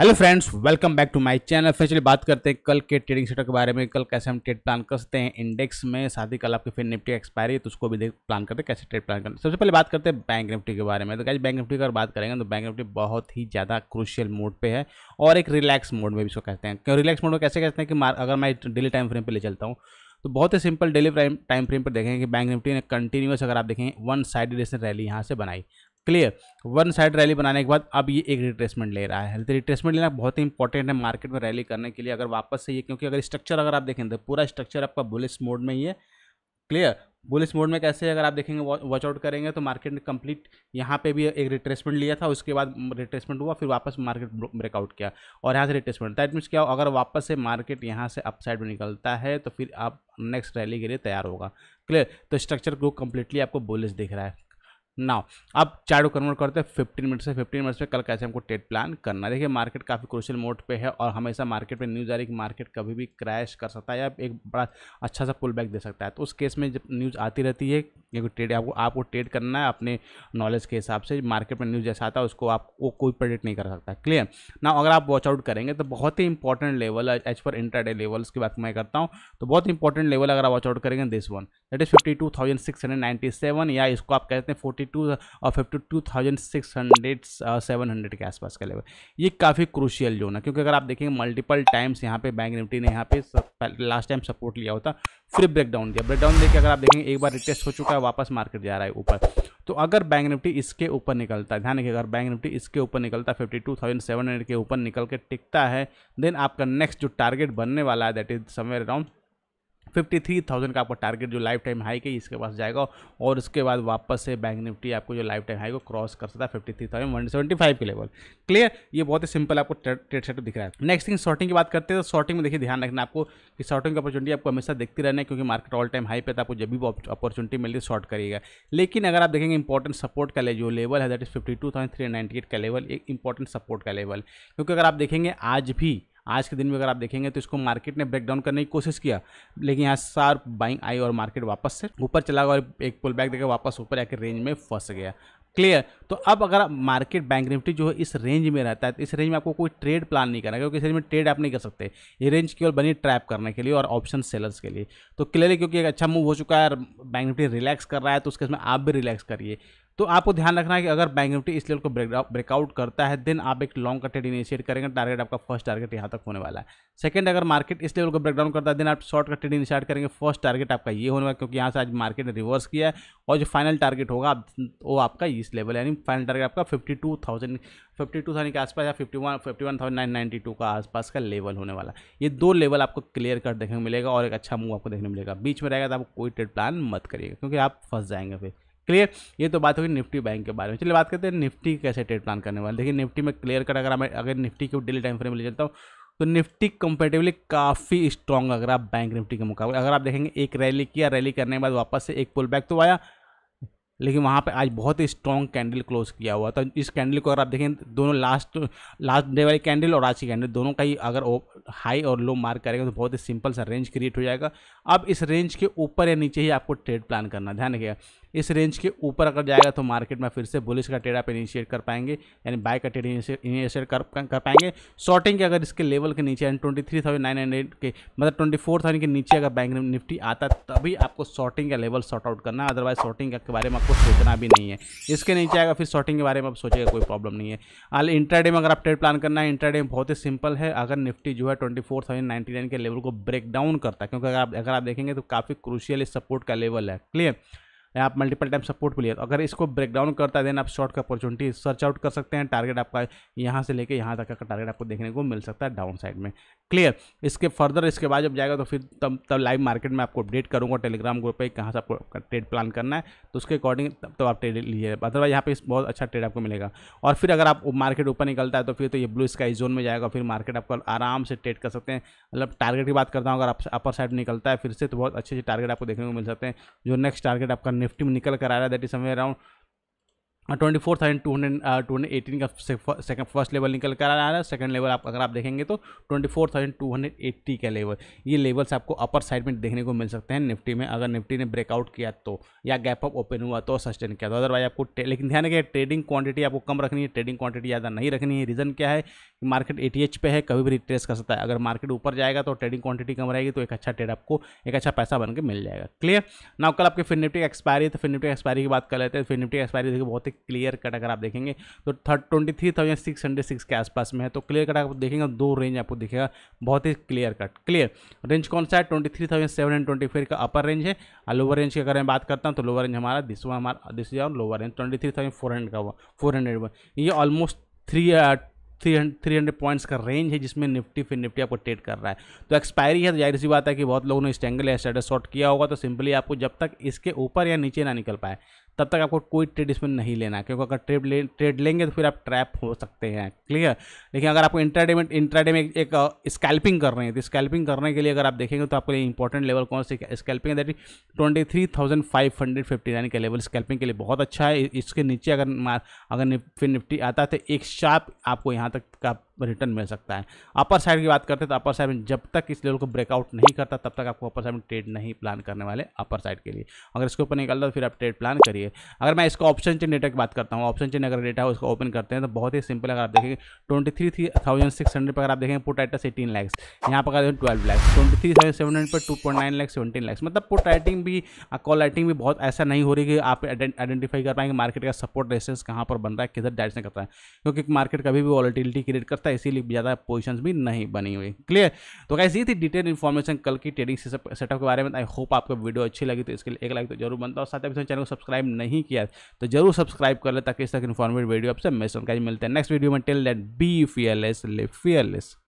hello friends welcome back to my channel फिर बात करते हैं कल के ट्रेडिंग सेक्टर के बारे में कल कैसे हम ट्रेड प्लान कर सकते हैं इंडेक्स में साथ ही कल आपकी फिर निफ्टी एक्सपायरी है तो उसको भी देख प्लान करते हैं कैसे ट्रेड प्लान करते हैं सबसे पहले बात करते हैं बैंक निफ्टी के बारे में तो कैसे बैंक निफ्टी की अगर बात करेंगे तो बैंक निफ्टी बहुत ही ज़्यादा क्रूशियल मोड पर है और एक रिलैक्स मोड में भी इसको कहते हैं क्यों रिलैक्स मोड में कैसे कहते हैं कि अगर मैं डेली टाइम फ्रेम पर ले चलता हूँ तो बहुत ही सिंपल डेली टाइम फ्रेम पर देखेंगे कि बैंक निफ्टी ने कंटिन्यूस अगर आप देखें वन साइड रैली यहाँ से बनाई क्लियर वन साइड रैली बनाने के बाद अब ये एक रिट्रेसमेंट ले रहा है तो रिट्रेसमेंट लेना बहुत ही इंपॉर्टेंट है मार्केट में रैली करने के लिए अगर वापस से ये क्योंकि अगर स्ट्रक्चर अगर आप देखें तो पूरा स्ट्रक्चर आपका बुलिस मोड में ही है क्लियर बुलिस मोड में कैसे अगर आप देखेंगे वॉच आउट करेंगे तो मार्केट ने कंप्लीट यहाँ पे भी एक रिट्रेसमेंट लिया था उसके बाद रिट्रेसमेंट हुआ फिर वापस मार्केट ब्रेकआउट किया और यहाँ से रिट्रेसमेंट दैट मीन्स क्या हो अगर वापस से मार्केट यहाँ से अपसाइड में निकलता है तो फिर आप नेक्स्ट रैली के लिए तैयार होगा क्लियर तो स्ट्रक्चर को कम्प्लीटली आपको बुलिस दिख रहा है नाउ अब चारों कन्वर्ट करते हैं फिफ्टीन मिनट से फिफ्टीन मिनट्स में कल कैसे हमको ट्रेड प्लान करना है देखिए मार्केट काफ़ी क्रोशल मोड पे है और हमेशा मार्केट में न्यूज़ आ रही है कि मार्केट कभी भी क्रैश कर सकता है या एक बड़ा अच्छा सा पुल बैक दे सकता है तो उस केस में जब न्यूज़ आती रहती है क्योंकि ट्रेड आपको आपको ट्रेड करना है अपने नॉलेज के हिसाब से मार्केट में न्यूज़ जैसा आता है उसको आप वो कोई प्रेडिक्ट नहीं कर सकता क्लियर ना अगर आप वॉच आउट करेंगे तो बहुत ही इंपॉर्टेंट लेवल है एज पर इंटरडे लेवल्स की बात मैं करता हूँ तो बहुत इंपॉर्टेंट लेवल अगर आप वॉच आउट करेंगे this one that is fifty two thousand six hundred ninety seven या इसको आप कहते हैं फोर्टी टू और fifty two thousand six hundred seven hundred के आसपास का लेवल ये काफ़ी क्रूशियल जोन है क्योंकि अगर आप देखेंगे मल्टीपल टाइम्स यहाँ पे बैंक निफ्टी ने यहाँ पे लास्ट टाइम सपोर्ट लिया होता फिर ब्रेकडाउन दिया ब्रेकडाउन देखिए अगर आप देखेंगे एक बार रिटेस्ट हो चुका है वापस मार्केट जा रहा है ऊपर तो अगर बैंक निफ्टी इसके ऊपर निकलता है ध्यान रखिए अगर बैंक निफ्टी इसके ऊपर निकलता है fifty two thousand seven hundred के ऊपर निकल के टिकता है देन आपका नेक्स्ट जो टारगेट बनने वाला है that is somewhere around fifty three thousand का आपका टारगेट जो लाइफ टाइम हाई के इसके पास जाएगा और उसके बाद वापस से बैंक निफ्टी आपको जो लाइफ टाइम हाई को क्रॉस कर सकता है fifty three thousand one seventy five के लेवल क्लियर ये बहुत ही सिंपल आपको ट्रेड सेट दिख रहा है नेक्स्ट थिंग शॉर्टिंग की बात करते हैं तो शॉर्टिंग में देखिए ध्यान रखना आपको कि शॉर्टिंग की अपॉर्चुनिटी आपको हमेशा देखते रहना है क्योंकि मार्केट ऑल टाइम हाई पर तो आपको जब भी अपॉर्चुनिटी मिलती है शॉर्ट करिएगा लेकिन अगर आप देखेंगे इंपॉर्टेंट सपोर्ट का जो लेवल है that is fifty two thousand three ninety eight का लेवल एक इंपॉर्टेंट सपोर्ट का लेवल क्योंकि अगर आप देखेंगे आज भी आज के दिन में अगर आप देखेंगे तो इसको मार्केट ने ब्रेक डाउन करने की कोशिश किया लेकिन यहाँ शार्प बाइंग आई और मार्केट वापस से ऊपर चला गया और एक पुल बैक देकर वापस ऊपर आकर रेंज में फंस गया क्लियर तो अब अगर आप मार्केट बैंक निफ्टी जो है इस रेंज में रहता है तो इस रेंज में आपको कोई ट्रेड प्लान नहीं करना क्योंकि इस रेंज में ट्रेड आप नहीं कर सकते ये रेंज केवल बनी ट्रैप करने के लिए और ऑप्शन सेलर्स के लिए तो क्लियरली क्योंकि एक अच्छा मूव हो चुका है और बैंक निफ्टी रिलैक्स कर रहा है तो उसके इसमें आप भी रिलैक्स करिए तो आपको ध्यान रखना है कि अगर बैंक निफ्टी इस लेवल को ब्रेकआउट करता है देन आप एक लॉन्ग का ट्रेड इनिशिएट करेंगे टारगेट आपका फर्स्ट टारगेट यहाँ तक होने वाला है सेकंड अगर मार्केट इस लेवल को ब्रेकडाउन करता है देन आप शॉर्ट का ट्रेड इनिशिएट करेंगे फर्स्ट टारगेट आपका ये होने वाला क्योंकि यहाँ से आज मार्केट ने रिवर्स किया है और जो फाइनल टारगेट होगा वो आपका इस लेवल यानी फाइनल टारगेट आपका fifty two thousand fifty two thousand के आसपास या fifty one fifty one thousand nine ninety two का आसपास का लेवल होने वाला ये दो लेवल आपको क्लियर कट देखने को मिलेगा और एक अच्छा मूव आपको देखने मिलेगा बीच में रहेगा तो आप कोई ट्रेड प्लान मत करिएगा क्योंकि आप फंस जाएंगे फिर क्लियर ये तो बात होगी निफ्टी बैंक के बारे में चलिए बात करते हैं निफ्टी कैसे ट्रेड प्लान करने वाले देखिए निफ्टी में क्लियर कट अगर मैं अगर निफ्टी के डेली टाइम फ्रेम ले चलता हूँ तो निफ्टी कंपेटिवली काफ़ी स्ट्रॉन्ग अगर आप बैंक निफ्टी के मुकाबले अगर आप देखेंगे एक रैली किया रैली करने के बाद वापस से एक पुल बैक तो आया लेकिन वहाँ पे आज बहुत ही स्ट्रॉन्ग कैंडल क्लोज किया हुआ था तो इस कैंडल को अगर आप देखें दोनों लास्ट लास्ट डे वाली कैंडल और आज की कैंडल दोनों का ही अगर हाई और लो मार्क करेंगे तो बहुत ही सिंपल सा रेंज क्रिएट हो जाएगा अब इस रेंज के ऊपर या नीचे ही आपको ट्रेड प्लान करना ध्यान रखिएगा इस रेंज के ऊपर अगर जाएगा तो मार्केट में फिर से बुलिस का ट्रेड आप इनिशिएट कर पाएंगे यानी बाय का ट्रेड इनिशिएट कर कर पाएंगे शॉर्टिंग के अगर इसके लेवल के नीचे यानी twenty three thousand nine hundred के मतलब ट्वेंटी फोर थाउजेंड के नीचे अगर बैंक निफ्टी आता तभी आपको शॉर्टिंग का लेवल शॉर्ट आउट करना अदरवाइज शॉर्टिंग के बारे में आपको सोचना भी नहीं है इसके नीचे आएगा फिर शॉर्टिंग के बारे में आप सोचेगा कोई प्रॉब्लम नहीं है आल इंट्राडे में अगर आप ट्रेड प्लान करना है इंट्राडे में बहुत ही सिंपल है अगर निफ्टी जो है twenty four thousand ninety nine के लेवल को ब्रेक डाउन करता है क्योंकि अगर आप अगर आप देखेंगे तो काफ़ी क्रूशियल इस सपोर्ट का लेवल है क्लियर या आप मल्टीपल टाइम सपोर्ट तो अगर इसको ब्रेकडाउन करता है देन आप शॉर्ट का अपॉर्चुनिटी सर्च आउट कर सकते हैं टारगेट आपका यहाँ से लेके यहाँ तक का टारगेट आपको देखने को मिल सकता है डाउन साइड में क्लियर इसके फर्दर इसके बाद जब जाएगा तो फिर तब तब लाइव मार्केट में आपको अपडेट करूँगा टेलीग्राम ग्रुप पर कहाँ से आपको ट्रेड प्लान करना है तो उसके अकॉर्डिंग तब तो आप ट्रेड लीजिए अदरवाइज यहाँ पर बहुत अच्छा ट्रेड आपको मिलेगा और फिर अगर आप मार्केट ऊपर निकलता है तो फिर तो ये ब्लू स्काई जोन में जाएगा फिर मार्केट आपको आराम से ट्रेड कर सकते हैं मतलब टारगेट की बात करता हूँ अगर आप अपर साइड निकलता है फिर से तो बहुत अच्छे अच्छे टारगेट आपको देखने को मिल सकते हैं जो नेक्स्ट टारगेट आपका निफ्टी में निकल कर आ रहा है that is somewhere around twenty four thousand two hundred two hundred eighteen का सेकंड फर्स्ट लेवल निकल कर आ रहा है सेकंड लेवल आप अगर आप देखेंगे तो twenty four thousand two hundred eighty का लेवल ये लेवल्स आपको अपर साइड में देखने को मिल सकते हैं निफ्टी में अगर निफ्टी ने ब्रेकआउट किया तो या गैप अप ओपन हुआ तो सस्टेन किया तो अदरवाइज आपको लेकिन ध्यान रखिए ट्रेडिंग क्वांटिटी आपको कम रखनी है ट्रेडिंग क्वांटिटी ज़्यादा नहीं रखनी है रीज़न क्या है कि मार्केट ए पे है कभी भी रिट्रेस कर सकता है अगर मार्केट ऊपर जाएगा तो ट्रेडिंग क्वांटिटी कम रहेगी तो एक अच्छा ट्रेड आपको एक अच्छा पैसा बन के मिल जाएगा क्लियर ना कल आपके फिर निफ्टी एक्सपायरी तो फिर निफ्टी एक्सपायरी की बात कर लेते हैं फिर निफ्टी एक्सपायरी देखिए बहुत ही क्लियर कट अगर आप देखेंगे तो third twenty three thousand six hundred six के आसपास में है तो क्लियर कट आप देखेंगे दो रेंज आपको दिखेगा बहुत ही क्लियर कट क्लियर रेंज कौन सा है twenty three thousand seven hundred twenty four का अपर रेंज है और लोअर रेंज की अगर मैं बात करता हूँ तो लोअर रेंज हमारा दिस वन हमारा दिस और lower range twenty three thousand four hundred का हुआ फोर हंड्रेड वन ये almost three three three hundred points का रेंज है जिसमें निफ्टी फिर निफ्टी आपको ट्रेड कर रहा है तो एक्सपायरी है तो जाहिर सी बात है कि बहुत लोगों ने स्टैंगल या स्टेटस शॉर्ट किया होगा तो सिंपली आपको जब तक इसके ऊपर या नीचे ना निकल पाए तब तक आपको कोई ट्रेड इसमें नहीं लेना क्योंकि अगर ट्रेड ले ट्रेड लेंगे तो फिर आप ट्रैप हो सकते हैं क्लियर लेकिन अगर आपको इंट्राडे में इंट्राडे में एक स्कैल्पिंग कर रहे हैं तो स्कैल्पिंग करने के लिए अगर आप देखेंगे तो आपके लिए इंपॉर्टेंट लेवल कौन सी scalping that is twenty three thousand five hundred fifty nine का लेवल स्कैल्पिंग के लिए बहुत अच्छा है इसके नीचे अगर अगर फिर निफ्टी आता है तो एक शार्प आपको यहाँ तक का रिटर्न मिल सकता है अपर साइड की बात करते हैं तो अपर साइड में जब तक इस लेवल को ब्रेकआउट नहीं करता तब तक आपको अपर साइड में ट्रेड नहीं प्लान करने वाले अपर साइड के लिए अगर इसके ऊपर निकलता तो फिर आप ट्रेड प्लान करिए अगर मैं इसका ऑप्शन चेन डेटा की बात करता हूँ ऑप्शन चेन अगर डेटा उसको ओपन करते हैं तो बहुत ही सिंपल अगर आप देखेंगे twenty three three thousand six hundred पर अगर आप देखेंगे पुट आइटस एटीन लैक्स यहाँ पर देखें twelve lakhs twenty three thousand seven hundred पर two point nine lakhs seventeen lakhs मतलब पुट राइटिंग भी कॉल राइटिंग भी बहुत ऐसा नहीं हो रही कि आप आइडेंटिफाई कर पाएंगे मार्केट का सपोर्ट रेसेंस कहाँ पर बन रहा है किधर डायरेक्शन करता है क्योंकि मार्केट कभी भी वॉलिटिलिटी क्रिएट करता है सकता है इसीलिए ज़्यादा पोजिशन भी नहीं बनी हुई क्लियर तो गैस ये थी डिटेल इन्फॉर्मेशन कल की ट्रेडिंग सेटअप के बारे में आई होप आपको वीडियो अच्छी लगी तो इसके लिए एक लाइक तो जरूर बनता और साथ ही चैनल को सब्सक्राइब नहीं किया तो जरूर सब्सक्राइब कर ले ताकि इस तक इन्फॉर्मेटिव वीडियो आपसे मिस मिलते हैं नेक्स्ट वीडियो में till that be fearless live fearless